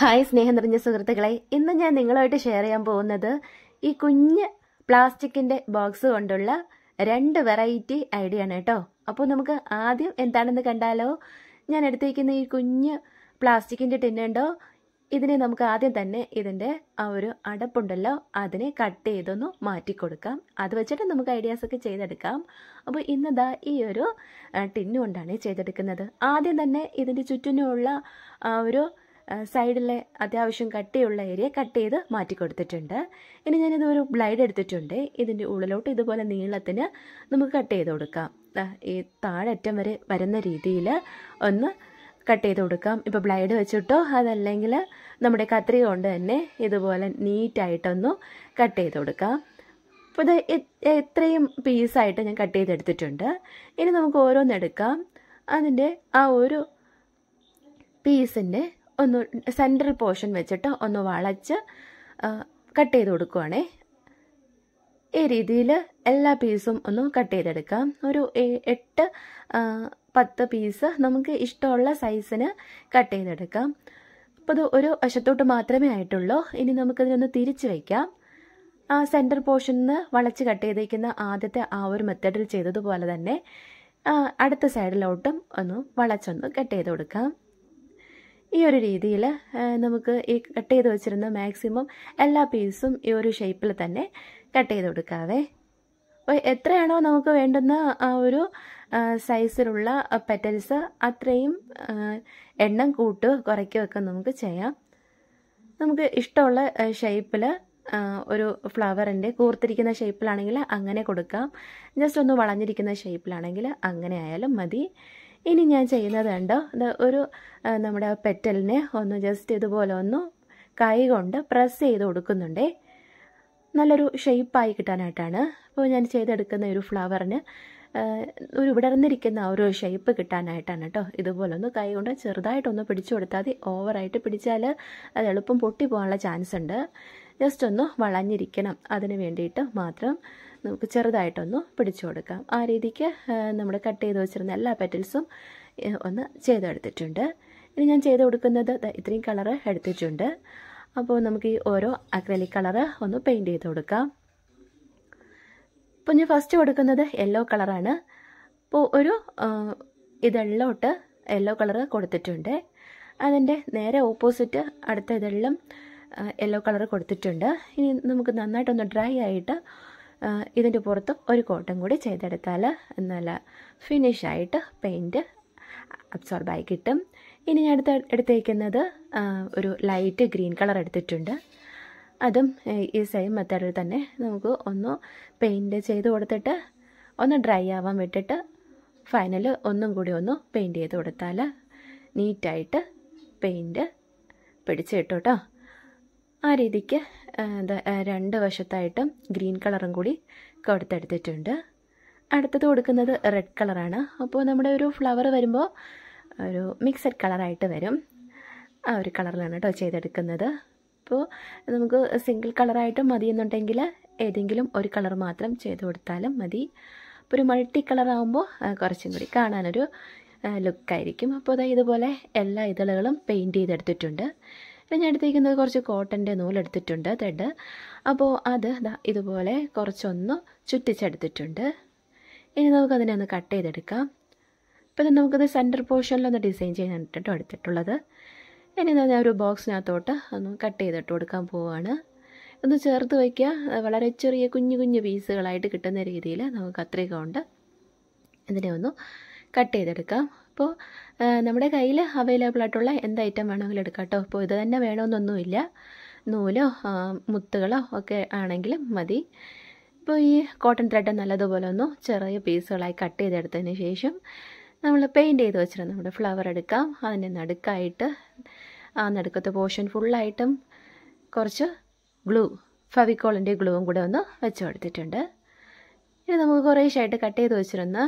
hi സ്നേഹം നിറഞ്ഞ സുഹൃത്തുക്കളെ ഇന്ന് ഞാൻ നിങ്ങളുമായിട്ട് ഷെയർ ചെയ്യാൻ പോകുന്നത് ഈ കുഞ്ഞ് പ്ലാസ്റ്റിക്കിൻ്റെ ബോക്സ് കൊണ്ടുള്ള രണ്ട് വെറൈറ്റി ഐഡിയ ആണ് കേട്ടോ അപ്പോൾ നമുക്ക് ആദ്യം എന്താണെന്ന് കണ്ടാലോ ഞാൻ എടുത്തേക്കുന്ന ഈ കുഞ്ഞ് പ്ലാസ്റ്റിക്കിൻ്റെ ടിന്നുണ്ടോ ഇതിനെ നമുക്ക് ആദ്യം തന്നെ ഇതിൻ്റെ ആ ഒരു അടപ്പുണ്ടല്ലോ അതിനെ കട്ട് ചെയ്തൊന്ന് മാറ്റി കൊടുക്കാം അത് വെച്ചിട്ട് നമുക്ക് ഐഡിയാസൊക്കെ ചെയ്തെടുക്കാം അപ്പോൾ ഇന്നതാ ഈ ഒരു ടിന്നുകൊണ്ടാണ് ചെയ്തെടുക്കുന്നത് ആദ്യം തന്നെ ഇതിൻ്റെ ചുറ്റിനുമുള്ള ആ ഒരു സൈഡിലെ അത്യാവശ്യം കട്ടിയുള്ള ഏരിയ കട്ട് ചെയ്ത് മാറ്റി കൊടുത്തിട്ടുണ്ട് ഇനി ഞാനിത് ഒരു ബ്ലൈഡ് എടുത്തിട്ടുണ്ട് ഇതിൻ്റെ ഉള്ളിലോട്ട് ഇതുപോലെ നീളത്തിന് നമുക്ക് കട്ട് ചെയ്ത് കൊടുക്കാം ഈ താഴറ്റം വരെ വരുന്ന രീതിയിൽ ഒന്ന് കട്ട് ചെയ്ത് കൊടുക്കാം ഇപ്പോൾ ബ്ലൈഡ് വെച്ചിട്ടോ അതല്ലെങ്കിൽ നമ്മുടെ കത്രിക കൊണ്ട് തന്നെ ഇതുപോലെ നീറ്റായിട്ടൊന്ന് കട്ട് ചെയ്ത് കൊടുക്കാം അപ്പോൾ ഇത് എത്രയും പീസായിട്ട് ഞാൻ കട്ട് ചെയ്തെടുത്തിട്ടുണ്ട് ഇനി നമുക്ക് ഓരോന്നെടുക്കാം അതിൻ്റെ ആ ഒരു പീസിൻ്റെ ഒന്ന് സെൻട്രൽ പോർഷൻ വെച്ചിട്ട് ഒന്ന് വളച്ച് കട്ട് ചെയ്ത് കൊടുക്കുവാണേ ഈ രീതിയിൽ എല്ലാ പീസും ഒന്ന് കട്ട് ചെയ്തെടുക്കാം ഒരു എട്ട് പത്ത് പീസ് നമുക്ക് ഇഷ്ടമുള്ള സൈസിന് കട്ട് ചെയ്തെടുക്കാം അപ്പോൾ അത് ഒരു വശത്തോട്ട് മാത്രമേ ആയിട്ടുള്ളൂ ഇനി നമുക്കതിനൊന്ന് തിരിച്ച് വയ്ക്കാം ആ സെൻറ്റർ പോർഷനിൽ നിന്ന് വളച്ച് കട്ട് ചെയ്തേക്കുന്ന ആദ്യത്തെ ആ ഒരു മെത്തേഡിൽ ചെയ്തതുപോലെ തന്നെ അടുത്ത സൈഡിലോട്ടും ഒന്ന് വളച്ചൊന്ന് കട്ട് ചെയ്ത് കൊടുക്കാം ഈ ഒരു രീതിയിൽ നമുക്ക് ഈ കട്ട് ചെയ്ത് വെച്ചിരുന്ന മാക്സിമം എല്ലാ പീസും ഈ ഒരു ഷേപ്പിൽ തന്നെ കട്ട് ചെയ്ത് കൊടുക്കാവേ അപ്പോൾ എത്രയാണോ നമുക്ക് വേണ്ടുന്ന ആ ഒരു സൈസിലുള്ള പെറ്റൽസ് അത്രയും എണ്ണം കൂട്ടുക കുറയ്ക്കുകയൊക്കെ നമുക്ക് ചെയ്യാം നമുക്ക് ഇഷ്ടമുള്ള ഷേപ്പിൽ ഒരു ഫ്ലവറിൻ്റെ കൂർത്തിരിക്കുന്ന ഷേപ്പിലാണെങ്കിൽ അങ്ങനെ കൊടുക്കാം ജസ്റ്റ് ഒന്ന് വളഞ്ഞിരിക്കുന്ന ഷേപ്പിലാണെങ്കിൽ അങ്ങനെ ആയാലും മതി ഇനി ഞാൻ ചെയ്യുന്നത് കണ്ടോ ഒരു നമ്മുടെ പെറ്റലിനെ ഒന്ന് ജസ്റ്റ് ഇതുപോലെ ഒന്ന് കൈ കൊണ്ട് പ്രസ് ചെയ്ത് കൊടുക്കുന്നുണ്ടേ നല്ലൊരു ഷെയ്പ്പായി കിട്ടാനായിട്ടാണ് അപ്പോൾ ഞാൻ ചെയ്തെടുക്കുന്ന ഒരു ഫ്ലവറിന് ഒരു വിടർന്നിരിക്കുന്ന ഒരു ഷേപ്പ് കിട്ടാനായിട്ടാണ് കേട്ടോ ഒന്ന് കൈ കൊണ്ട് ചെറുതായിട്ടൊന്ന് പിടിച്ചു കൊടുത്താൽ മതി ഓവറായിട്ട് പിടിച്ചാൽ അത് എളുപ്പം പൊട്ടി പോകാനുള്ള ചാൻസ് ഉണ്ട് ജസ്റ്റ് ഒന്ന് വളഞ്ഞിരിക്കണം അതിന് വേണ്ടിയിട്ട് മാത്രം നമുക്ക് ചെറുതായിട്ടൊന്ന് പിടിച്ചു കൊടുക്കാം ആ രീതിക്ക് നമ്മൾ കട്ട് ചെയ്ത് വെച്ചിരുന്ന എല്ലാ പെറ്റൽസും ഒന്ന് ചെയ്തെടുത്തിട്ടുണ്ട് ഇനി ഞാൻ ചെയ്ത് കൊടുക്കുന്നത് ഇത്രയും കളറ് എടുത്തിട്ടുണ്ട് അപ്പോൾ നമുക്ക് ഈ ഓരോ അക്രലിക് കളറ് ഒന്ന് പെയിൻറ്റ് ചെയ്ത് കൊടുക്കാം അപ്പോൾ ഞാൻ ഫസ്റ്റ് കൊടുക്കുന്നത് യെല്ലോ കളറാണ് അപ്പോൾ ഒരു ഇതെള്ളോട്ട് യെല്ലോ കളറ് കൊടുത്തിട്ടുണ്ട് അതിൻ്റെ നേരെ ഓപ്പോസിറ്റ് അടുത്ത ഇതെല്ലാം യെല്ലോ കളർ കൊടുത്തിട്ടുണ്ട് ഇനി നമുക്ക് നന്നായിട്ടൊന്ന് ഡ്രൈ ആയിട്ട് ഇതിൻ്റെ പുറത്ത് ഒരു കോട്ടം കൂടി ചെയ്തെടുത്താൽ നല്ല ഫിനിഷായിട്ട് പെയിൻറ്റ് അബ്സോർബായി കിട്ടും ഇനി ഞാൻ അടുത്ത് എടുത്തേക്കുന്നത് ഒരു ലൈറ്റ് ഗ്രീൻ കളർ എടുത്തിട്ടുണ്ട് അതും ഈ സെയിം മെത്തേഡിൽ തന്നെ നമുക്ക് ഒന്ന് പെയിൻറ്റ് ചെയ്ത് കൊടുത്തിട്ട് ഒന്ന് ഡ്രൈ ആവാൻ വിട്ടിട്ട് ഫൈനൽ ഒന്നും കൂടി ഒന്ന് പെയിൻറ്റ് ചെയ്ത് കൊടുത്താൽ നീറ്റായിട്ട് പെയിൻറ്റ് പിടിച്ചിട്ടോ കേട്ടോ ആ രീതിക്ക് രണ്ട് വശത്തായിട്ട് ഗ്രീൻ കളറും കൂടി കൊടുത്തെടുത്തിട്ടുണ്ട് അടുത്തത് കൊടുക്കുന്നത് റെഡ് കളറാണ് അപ്പോൾ നമ്മുടെ ഒരു ഫ്ലവർ വരുമ്പോൾ ഒരു മിക്സഡ് കളറായിട്ട് വരും ആ ഒരു കളറിലാണ് കേട്ടോ ചെയ്തെടുക്കുന്നത് അപ്പോൾ നമുക്ക് സിംഗിൾ കളറായിട്ട് മതിയെന്നുണ്ടെങ്കിൽ ഏതെങ്കിലും ഒരു കളർ മാത്രം ചെയ്ത് കൊടുത്താലും മതി അപ്പോൾ ഒരു മൾട്ടി കളറാകുമ്പോൾ കുറച്ചും കൂടി കാണാനൊരു ലുക്കായിരിക്കും അപ്പോൾ ഇതാ ഇതുപോലെ എല്ലാ ഇതളുകളും പെയിൻറ്റ് ചെയ്തെടുത്തിട്ടുണ്ട് പിന്നെ ഞാൻ എടുത്തേക്കുന്നത് കുറച്ച് കോട്ടൻ്റെ നൂലെടുത്തിട്ടുണ്ട് തെഡ് അപ്പോൾ അത് ഇതുപോലെ കുറച്ചൊന്ന് ചുറ്റിച്ചെടുത്തിട്ടുണ്ട് ഇനി നമുക്കതിനെ ഒന്ന് കട്ട് ചെയ്തെടുക്കാം അപ്പോൾ ഇത് നമുക്കത് സെൻറ്റർ പോർഷനിലൊന്ന് ഡിസൈൻ ചെയ്യാനായിട്ടോ എടുത്തിട്ടുള്ളത് ഇനി ഞാൻ ഒരു ബോക്സിനകത്തോട്ട് ഒന്ന് കട്ട് ചെയ്തിട്ട് കൊടുക്കാൻ പോവുകയാണ് ഒന്ന് ചേർത്ത് വയ്ക്കുക വളരെ ചെറിയ കുഞ്ഞു കുഞ്ഞു പീസുകളായിട്ട് കിട്ടുന്ന രീതിയിൽ നമുക്ക് അത്രയൊക്കെ ഉണ്ട് ഇതിനെ ഒന്ന് കട്ട് ചെയ്തെടുക്കാം അപ്പോൾ നമ്മുടെ കയ്യിൽ അവൈലബിൾ ആയിട്ടുള്ള എന്ത് ഐറ്റം വേണമെങ്കിലും എടുക്കാം കേട്ടോ അപ്പോൾ ഇത് തന്നെ വേണമെന്നൊന്നുമില്ല നൂലോ മുത്തുകളോ ഒക്കെ ആണെങ്കിലും മതി ഇപ്പോൾ ഈ കോട്ടൺ ത്രെഡ് നല്ലതുപോലെ ഒന്ന് ചെറിയ പീസുകളായി കട്ട് ചെയ്തെടുത്തതിന് ശേഷം നമ്മൾ പെയിൻറ്റ് ചെയ്ത് വെച്ചിരുന്ന നമ്മുടെ ഫ്ലവർ എടുക്കാം അതിൻ്റെ നടുക്കായിട്ട് ആ നടുക്കത്തെ പോർഷൻ ഫുള്ളായിട്ടും കുറച്ച് ഗ്ലൂ ഫവിക്കോളിൻ്റെ ഗ്ലൂവും കൂടെ ഒന്ന് വെച്ച് കൊടുത്തിട്ടുണ്ട് ഇനി നമുക്ക് കുറേശ്ശായിട്ട് കട്ട് ചെയ്ത് വെച്ചിരുന്ന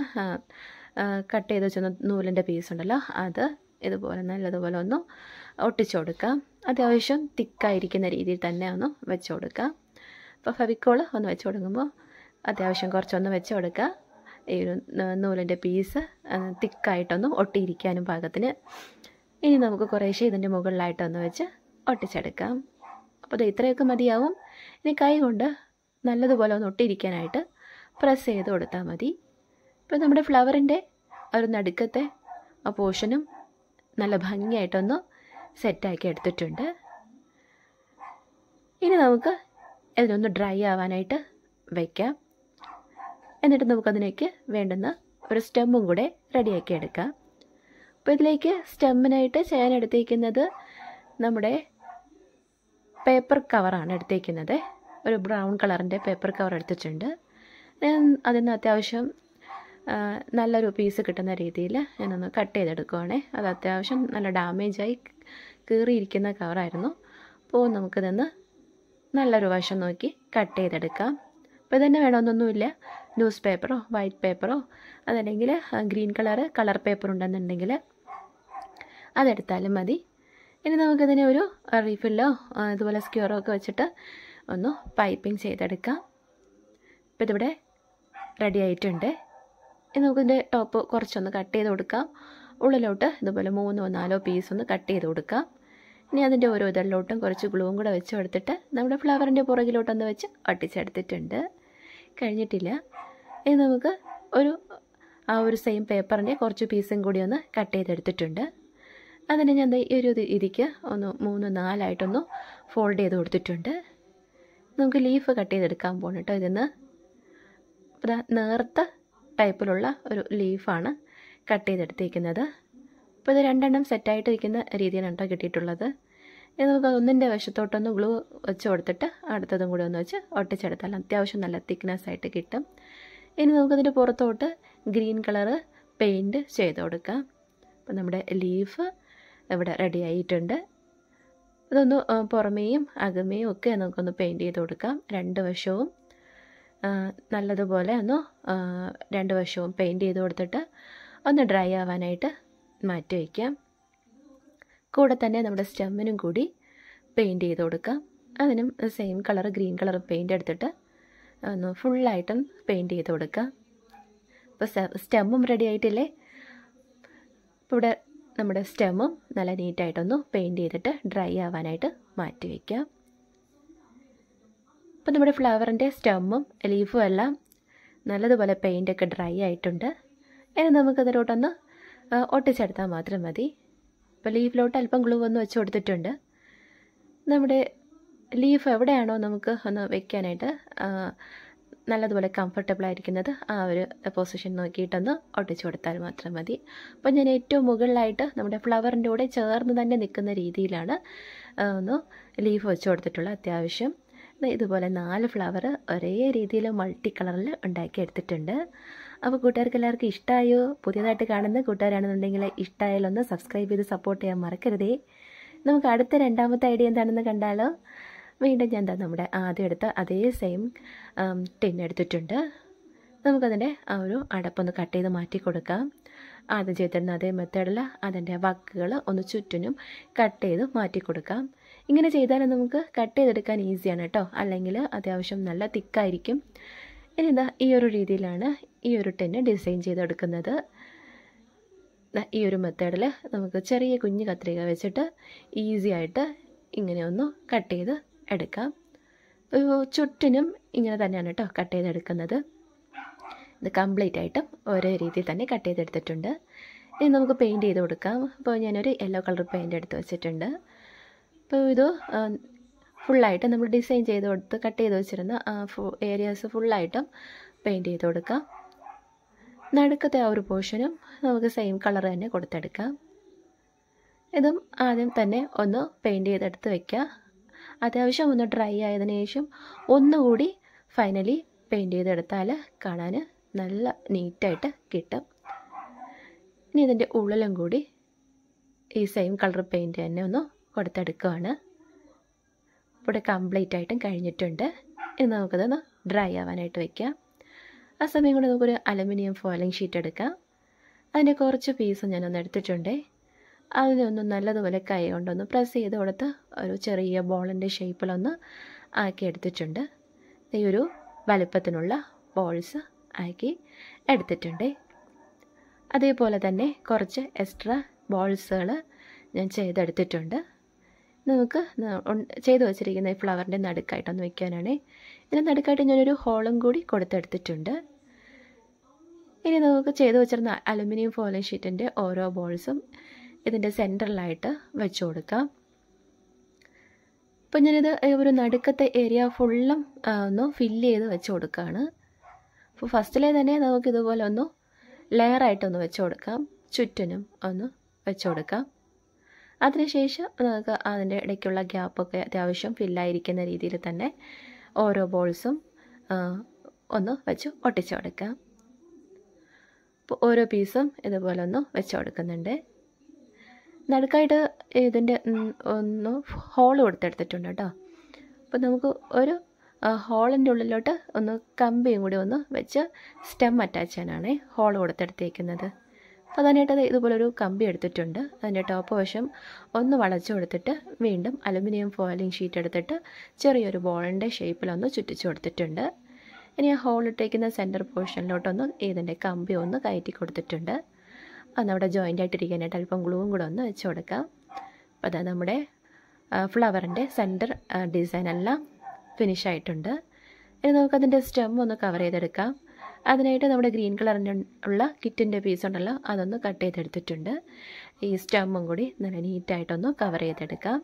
കട്ട് ചെയ്ത് വെച്ച നൂലിൻ്റെ പീസ് ഉണ്ടല്ലോ അത് ഇതുപോലെ നല്ലതുപോലെ ഒന്ന് ഒട്ടിച്ചു കൊടുക്കുക അത്യാവശ്യം തിക്കായിരിക്കുന്ന രീതിയിൽ തന്നെ ഒന്ന് വെച്ച് കൊടുക്കുക അപ്പോൾ ഫവിക്കോൾ ഒന്ന് വെച്ച് കൊടുക്കുമ്പോൾ അത്യാവശ്യം കുറച്ചൊന്ന് വെച്ച് കൊടുക്കുക ഈ ഒരു നൂലിൻ്റെ പീസ് തിക്കായിട്ടൊന്ന് ഒട്ടിയിരിക്കാനും പാകത്തിന് ഇനി നമുക്ക് കുറേശ്ശെ ഇതിൻ്റെ മുകളിലായിട്ടൊന്ന് വെച്ച് ഒട്ടിച്ചെടുക്കാം അപ്പോൾ ഇത് ഇത്രയൊക്കെ മതിയാവും ഇനി കൈ കൊണ്ട് നല്ലതുപോലെ ഒന്ന് ഒട്ടിയിരിക്കാനായിട്ട് പ്രസ് ചെയ്ത് കൊടുത്താൽ മതി അപ്പോൾ നമ്മുടെ ഫ്ലവറിൻ്റെ ഒരു നടുക്കത്തെ ആ പോർഷനും നല്ല ഭംഗിയായിട്ടൊന്ന് സെറ്റാക്കി എടുത്തിട്ടുണ്ട് ഇനി നമുക്ക് ഇതിനൊന്ന് ഡ്രൈ ആവാനായിട്ട് വയ്ക്കാം എന്നിട്ട് നമുക്കതിലേക്ക് വേണ്ടുന്ന ഒരു സ്റ്റെമ്മും കൂടെ റെഡിയാക്കി എടുക്കാം അപ്പോൾ ഇതിലേക്ക് സ്റ്റെമ്മിനായിട്ട് ചെയ്യാൻ എടുത്തേക്കുന്നത് നമ്മുടെ പേപ്പർ കവറാണ് എടുത്തേക്കുന്നത് ഒരു ബ്രൗൺ കളറിൻ്റെ പേപ്പർ കവർ എടുത്തിട്ടുണ്ട് ഞാൻ അതിന് അത്യാവശ്യം നല്ലൊരു പീസ് കിട്ടുന്ന രീതിയിൽ ഞാനൊന്ന് കട്ട് ചെയ്തെടുക്കുവാണേ അത് അത്യാവശ്യം നല്ല ഡാമേജായി കീറിയിരിക്കുന്ന കവറായിരുന്നു അപ്പോൾ നമുക്കിതൊന്ന് നല്ലൊരു വശം നോക്കി കട്ട് ചെയ്തെടുക്കാം അപ്പോൾ ഇതന്നെ വേണമെന്നൊന്നുമില്ല ന്യൂസ് പേപ്പറോ വൈറ്റ് പേപ്പറോ അതല്ലെങ്കിൽ ഗ്രീൻ കളറ് കളർ പേപ്പർ ഉണ്ടെന്നുണ്ടെങ്കിൽ അതെടുത്താലും മതി ഇനി നമുക്കിതിനെ ഒരു റീഫില്ലോ അതുപോലെ സ്ക്യൂറോ ഒക്കെ വെച്ചിട്ട് ഒന്ന് പൈപ്പിംഗ് ചെയ്തെടുക്കാം അപ്പോൾ ഇതിവിടെ റെഡി ആയിട്ടുണ്ട് നമുക്കിതിൻ്റെ ടോപ്പ് കുറച്ചൊന്ന് കട്ട് ചെയ്ത് കൊടുക്കാം ഉള്ളിലോട്ട് ഇതുപോലെ മൂന്നോ നാലോ പീസ് ഒന്ന് കട്ട് ചെയ്ത് കൊടുക്കാം ഇനി അതിൻ്റെ ഓരോ ഇതളിലോട്ടും കുറച്ച് ഗ്ലൂവും കൂടെ വെച്ച് കൊടുത്തിട്ട് നമ്മുടെ ഫ്ലവറിൻ്റെ പുറകിലോട്ടൊന്ന് വെച്ച് ഒട്ടിച്ചെടുത്തിട്ടുണ്ട് കഴിഞ്ഞിട്ടില്ല ഇനി നമുക്ക് ഒരു ആ ഒരു സെയിം പേപ്പറിൻ്റെ കുറച്ച് പീസും കൂടി ഒന്ന് കട്ട് ചെയ്തെടുത്തിട്ടുണ്ട് അതിനെ ഞാൻ ഈ ഒരു ഇതിക്ക് ഒന്ന് മൂന്ന് നാലായിട്ടൊന്ന് ഫോൾഡ് ചെയ്ത് കൊടുത്തിട്ടുണ്ട് നമുക്ക് ലീഫ് കട്ട് ചെയ്തെടുക്കാൻ പോകണം കേട്ടോ ഇതിന്ന് നേർത്ത ടൈപ്പിലുള്ള ഒരു ലീഫാണ് കട്ട് ചെയ്തെടുത്തിരിക്കുന്നത് അപ്പോൾ ഇത് രണ്ടെണ്ണം സെറ്റായിട്ട് ഇരിക്കുന്ന രീതിയിലാണ് കേട്ടോ കിട്ടിയിട്ടുള്ളത് ഇനി നമുക്ക് ഒന്നിൻ്റെ വശത്തോട്ടൊന്ന് ഗ്ലൂ വെച്ച് കൊടുത്തിട്ട് അടുത്തതും കൂടി ഒന്ന് വെച്ച് ഒട്ടിച്ചെടുത്താൽ അത്യാവശ്യം നല്ല തിക്നെസ് ആയിട്ട് കിട്ടും ഇനി നമുക്കതിൻ്റെ പുറത്തോട്ട് ഗ്രീൻ കളറ് പെയിൻറ് ചെയ്ത് കൊടുക്കാം അപ്പം നമ്മുടെ ലീഫ് ഇവിടെ റെഡി ആയിട്ടുണ്ട് അതൊന്ന് പുറമേയും അകമേയും ഒക്കെ നമുക്കൊന്ന് പെയിൻറ് ചെയ്ത് കൊടുക്കാം രണ്ട് വശവും നല്ലതുപോലെ ഒന്ന് രണ്ട് വശവും പെയിൻറ്റ് ചെയ്ത് കൊടുത്തിട്ട് ഒന്ന് ഡ്രൈ ആവാനായിട്ട് മാറ്റി വയ്ക്കാം കൂടെ തന്നെ നമ്മുടെ സ്റ്റെമ്മിനും കൂടി പെയിൻറ്റ് ചെയ്ത് കൊടുക്കാം അതിനും same colour green colour paint എടുത്തിട്ട് ഒന്ന് ഫുള്ളായിട്ടും പെയിൻറ്റ് ചെയ്ത് കൊടുക്കുക അപ്പോൾ സ്റ്റെമ്മും റെഡി ആയിട്ടില്ലേ ഇവിടെ നമ്മുടെ സ്റ്റെമ്മും നല്ല നീറ്റായിട്ടൊന്ന് പെയിൻറ്റ് ചെയ്തിട്ട് ഡ്രൈ ആവാനായിട്ട് മാറ്റി വയ്ക്കാം അപ്പോൾ നമ്മുടെ ഫ്ലവറിൻ്റെ സ്റ്റമ്മും ലീഫും എല്ലാം നല്ലതുപോലെ പെയിൻ്റൊക്കെ ഡ്രൈ ആയിട്ടുണ്ട് ഇനി നമുക്കതിലോട്ടൊന്ന് ഒട്ടിച്ചെടുത്താൽ മാത്രം മതി ഇപ്പോൾ ലീഫിലോട്ട് അല്പം ഗ്ലൂ ഒന്ന് വെച്ച് കൊടുത്തിട്ടുണ്ട് നമ്മുടെ ലീഫ് എവിടെയാണോ നമുക്ക് ഒന്ന് വെക്കാനായിട്ട് നല്ലതുപോലെ കംഫർട്ടബിൾ ആയിരിക്കുന്നത് ആ ഒരു പൊസിഷൻ നോക്കിയിട്ടൊന്ന് ഒട്ടിച്ചു കൊടുത്താൽ മാത്രം മതി അപ്പോൾ ഞാൻ ഏറ്റവും മുകളിലായിട്ട് നമ്മുടെ ഫ്ലവറിൻ്റെ കൂടെ ചേർന്ന് തന്നെ നിൽക്കുന്ന രീതിയിലാണ് ഒന്ന് ലീഫ് വെച്ച് കൊടുത്തിട്ടുള്ളത് അത്യാവശ്യം ഇതുപോലെ നാല് ഫ്ലവർ ഒരേ രീതിയിൽ മൾട്ടി കളറിൽ എടുത്തിട്ടുണ്ട് അപ്പോൾ കൂട്ടുകാർക്ക് എല്ലാവർക്കും ഇഷ്ടമായോ പുതിയതായിട്ട് കാണുന്ന കൂട്ടുകാരാണെന്നുണ്ടെങ്കിൽ ഒന്ന് സബ്സ്ക്രൈബ് ചെയ്ത് സപ്പോർട്ട് ചെയ്യാൻ മറക്കരുതേ നമുക്ക് അടുത്ത രണ്ടാമത്തെ ഐഡിയ എന്താണെന്ന് കണ്ടാലോ വീണ്ടും ഞാൻ എന്താ നമ്മുടെ ആദ്യം എടുത്ത അതേ സെയിം ടിൻ എടുത്തിട്ടുണ്ട് നമുക്കതിൻ്റെ ആ ഒരു അടപ്പൊന്ന് കട്ട് ചെയ്ത് മാറ്റി കൊടുക്കാം ആദ്യം ചെയ്തിരുന്ന അതേ മെത്തേഡിൽ അതിൻ്റെ വക്കുകൾ ഒന്ന് ചുറ്റിനും കട്ട് ചെയ്ത് മാറ്റി കൊടുക്കാം ഇങ്ങനെ ചെയ്താൽ നമുക്ക് കട്ട് ചെയ്തെടുക്കാൻ ഈസിയാണ് കേട്ടോ അല്ലെങ്കിൽ അത്യാവശ്യം നല്ല തിക്കായിരിക്കും ഇനി എന്താ ഈ ഒരു രീതിയിലാണ് ഈ ഒരു ടെന്ന് ഡിസൈൻ ചെയ്തെടുക്കുന്നത് ഈ ഒരു മെത്തേഡിൽ നമുക്ക് ചെറിയ കുഞ്ഞു കത്രിക വെച്ചിട്ട് ഈസി ആയിട്ട് ഇങ്ങനെ ഒന്ന് കട്ട് ചെയ്ത് എടുക്കാം ചുറ്റിനും ഇങ്ങനെ തന്നെയാണ് കേട്ടോ കട്ട് ചെയ്തെടുക്കുന്നത് ഇത് കംപ്ലീറ്റ് ആയിട്ടും ഒരേ രീതിയിൽ തന്നെ കട്ട് ചെയ്തെടുത്തിട്ടുണ്ട് ഇനി നമുക്ക് പെയിൻറ്റ് ചെയ്ത് കൊടുക്കാം അപ്പോൾ ഞാനൊരു യെല്ലോ കളർ പെയിൻ്റ് എടുത്ത് വെച്ചിട്ടുണ്ട് അപ്പോൾ ഇത് ഫുള്ളായിട്ട് നമ്മൾ ഡിസൈൻ ചെയ്ത് കൊടുത്ത് കട്ട് ചെയ്ത് വെച്ചിരുന്ന ഏരിയാസ് ഫുള്ളായിട്ടും പെയിൻറ്റ് ചെയ്ത് കൊടുക്കാം നടുക്കത്തെ ആ ഒരു പോർഷനും നമുക്ക് സെയിം കളർ തന്നെ കൊടുത്തെടുക്കാം ഇതും ആദ്യം തന്നെ ഒന്ന് പെയിൻറ്റ് ചെയ്തെടുത്ത് വയ്ക്കുക അത്യാവശ്യം ഒന്ന് ഡ്രൈ ആയതിനു ശേഷം ഒന്നുകൂടി ഫൈനലി പെയിൻറ്റ് ചെയ്തെടുത്താൽ കാണാൻ നല്ല നീറ്റായിട്ട് കിട്ടും ഇനി ഇതിൻ്റെ ഉള്ളിലും കൂടി ഈ സെയിം കളർ പെയിൻറ്റ് തന്നെ ഒന്ന് കൊടുത്തെടുക്കുകയാണ് ഇവിടെ കംപ്ലീറ്റ് ആയിട്ടും കഴിഞ്ഞിട്ടുണ്ട് ഇനി നമുക്കത് ഡ്രൈ ആവാനായിട്ട് വെക്കാം ആ സമയം കൊണ്ട് നമുക്കൊരു അലുമിനിയം ഫോയിലിംഗ് ഷീറ്റ് എടുക്കാം അതിൻ്റെ കുറച്ച് പീസ് ഞാനൊന്ന് എടുത്തിട്ടുണ്ട് അതിനൊന്ന് നല്ലതുപോലെ കൈ കൊണ്ടൊന്ന് പ്രസ് ചെയ്ത് കൊടുത്ത് ഒരു ചെറിയ ബോളിൻ്റെ ഷേപ്പിലൊന്ന് ആക്കി എടുത്തിട്ടുണ്ട് ഈ ഒരു വലുപ്പത്തിനുള്ള ബോൾസ് ആക്കി എടുത്തിട്ടുണ്ട് അതേപോലെ തന്നെ കുറച്ച് എക്സ്ട്രാ ബോൾസുകൾ ഞാൻ ചെയ്തെടുത്തിട്ടുണ്ട് നമുക്ക് ചെയ്തു വച്ചിരിക്കുന്ന ഈ ഫ്ലവറിൻ്റെ നടുക്കായിട്ടൊന്ന് വയ്ക്കാനാണ് ഇതിൻ്റെ നടുക്കായിട്ട് ഞാനൊരു ഹോളും കൂടി കൊടുത്തെടുത്തിട്ടുണ്ട് ഇനി നമുക്ക് ചെയ്തു വെച്ചിരുന്ന അലുമിനിയം ഫോയിലിംഗ് ഷീറ്റിൻ്റെ ഓരോ ബോൾസും ഇതിൻ്റെ സെൻറ്ററിലായിട്ട് വെച്ച് കൊടുക്കാം അപ്പം ഞാനിത് ഒരു നടുക്കത്തെ ഏരിയ ഫുള്ളും ഒന്ന് ഫില്ല് ചെയ്ത് വെച്ച് കൊടുക്കുകയാണ് അപ്പോൾ ഫസ്റ്റിലെ തന്നെ നമുക്കിതുപോലെ ഒന്ന് ലെയറായിട്ടൊന്ന് വെച്ച് കൊടുക്കാം ചുറ്റിനും ഒന്ന് വെച്ച് കൊടുക്കാം അതിനുശേഷം നമുക്ക് അതിൻ്റെ ഇടയ്ക്കുള്ള ഗ്യാപ്പൊക്കെ അത്യാവശ്യം ഫില്ലായിരിക്കുന്ന രീതിയിൽ തന്നെ ഓരോ ബോൾസും ഒന്ന് വെച്ച് ഒട്ടിച്ചു കൊടുക്കാം അപ്പോൾ ഓരോ പീസും ഇതുപോലെ ഒന്ന് വെച്ച് കൊടുക്കുന്നുണ്ട് നടുക്കായിട്ട് ഇതിൻ്റെ ഒന്ന് ഹോൾ കൊടുത്തെടുത്തിട്ടുണ്ട് കേട്ടോ അപ്പോൾ നമുക്ക് ഒരു ഹോളിൻ്റെ ഉള്ളിലോട്ട് ഒന്ന് കമ്പിയും കൂടി ഒന്ന് വെച്ച് സ്റ്റെം അറ്റാച്ച് ചെയ്യാനാണ് ഹോൾ കൊടുത്തെടുത്തേക്കുന്നത് അപ്പോൾ അതിനായിട്ട് ഇതുപോലെ ഒരു കമ്പി എടുത്തിട്ടുണ്ട് അതിൻ്റെ ടോപ്പ് വശം ഒന്ന് വളച്ചു കൊടുത്തിട്ട് വീണ്ടും അലുമിനിയം ഫോയിലിംഗ് ഷീറ്റ് എടുത്തിട്ട് ചെറിയൊരു ബോളിൻ്റെ ഷേപ്പിലൊന്ന് ചുറ്റിച്ചു കൊടുത്തിട്ടുണ്ട് ഇനി ആ ഹോളിട്ടേക്കുന്ന സെൻറ്റർ പോർഷനിലോട്ടൊന്ന് ഇതിൻ്റെ കമ്പി ഒന്ന് കയറ്റി കൊടുത്തിട്ടുണ്ട് നമ്മുടെ ജോയിൻ്റ് ആയിട്ടിരിക്കാനായിട്ട് അല്പം ഗ്ലൂവും കൂടെ ഒന്ന് വെച്ച് കൊടുക്കാം അപ്പോൾ അതാ നമ്മുടെ ഫ്ലവറിൻ്റെ സെൻറ്റർ ഡിസൈനെല്ലാം ഫിനിഷ് ആയിട്ടുണ്ട് ഇനി നമുക്കതിൻ്റെ സ്റ്റെം ഒന്ന് കവർ ചെയ്തെടുക്കാം അതിനായിട്ട് നമ്മുടെ ഗ്രീൻ കളറിൻ്റെ ഉള്ള കിറ്റിൻ്റെ പീസ് ഉണ്ടല്ലോ അതൊന്ന് കട്ട് ചെയ്തെടുത്തിട്ടുണ്ട് ഈ സ്റ്റമ്മും കൂടി നല്ല നീറ്റായിട്ടൊന്ന് കവർ ചെയ്തെടുക്കാം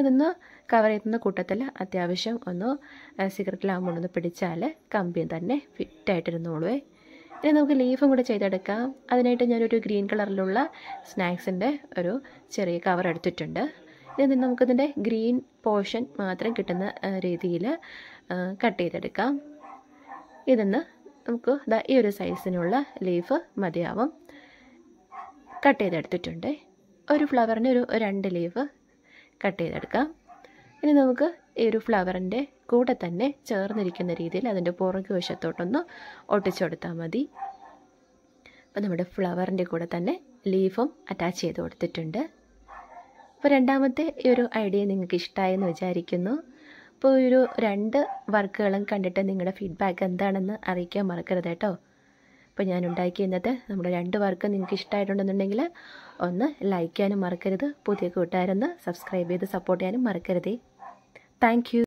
ഇതൊന്ന് കവർ ചെയ്യുന്ന കൂട്ടത്തിൽ അത്യാവശ്യം ഒന്ന് സിഗരറ്റ് ലാമ്പ് ഒന്ന് പിടിച്ചാൽ കമ്പി തന്നെ ഫിറ്റായിട്ടിരുന്നോളൂ ഇനി നമുക്ക് ലീഫും കൂടെ ചെയ്തെടുക്കാം അതിനായിട്ട് ഞാനൊരു ഗ്രീൻ കളറിലുള്ള സ്നാക്സിൻ്റെ ഒരു ചെറിയ കവർ എടുത്തിട്ടുണ്ട് ഇനി നമുക്കിതിൻ്റെ ഗ്രീൻ പോർഷൻ മാത്രം കിട്ടുന്ന രീതിയിൽ കട്ട് ചെയ്തെടുക്കാം ഇതൊന്ന് നമുക്ക് ദാ ഈ ഒരു സൈസിനുള്ള ലീഫ് മതിയാവും കട്ട് ചെയ്തെടുത്തിട്ടുണ്ട് ഒരു ഫ്ലവറിന് ഒരു രണ്ട് ലീഫ് കട്ട് ചെയ്തെടുക്കാം ഇനി നമുക്ക് ഈ ഒരു ഫ്ലവറിൻ്റെ കൂടെ തന്നെ ചേർന്നിരിക്കുന്ന രീതിയിൽ അതിൻ്റെ പുറകു വശത്തോട്ടൊന്ന് ഒട്ടിച്ചു കൊടുത്താൽ മതി അപ്പോൾ നമ്മുടെ ഫ്ലവറിൻ്റെ കൂടെ തന്നെ ലീഫും അറ്റാച്ച് ചെയ്ത് കൊടുത്തിട്ടുണ്ട് അപ്പോൾ രണ്ടാമത്തെ ഈ ഒരു ഐഡിയ നിങ്ങൾക്ക് ഇഷ്ടമായെന്ന് വിചാരിക്കുന്നു ഇപ്പോൾ ഒരു രണ്ട് വർക്കുകളും കണ്ടിട്ട് നിങ്ങളുടെ ഫീഡ്ബാക്ക് എന്താണെന്ന് അറിയിക്കാൻ മറക്കരുത് കേട്ടോ ഇപ്പോൾ ഞാൻ ഉണ്ടാക്കി ഇന്നത്തെ നമ്മുടെ രണ്ട് വർക്ക് നിങ്ങൾക്ക് ഇഷ്ടമായിട്ടുണ്ടെന്നുണ്ടെങ്കിൽ ഒന്ന് ലൈക്ക് ചെയ്യാനും മറക്കരുത് പുതിയ കൂട്ടുകാരെന്ന് സബ്സ്ക്രൈബ് ചെയ്ത് സപ്പോർട്ട് ചെയ്യാനും മറക്കരുതേ താങ്ക്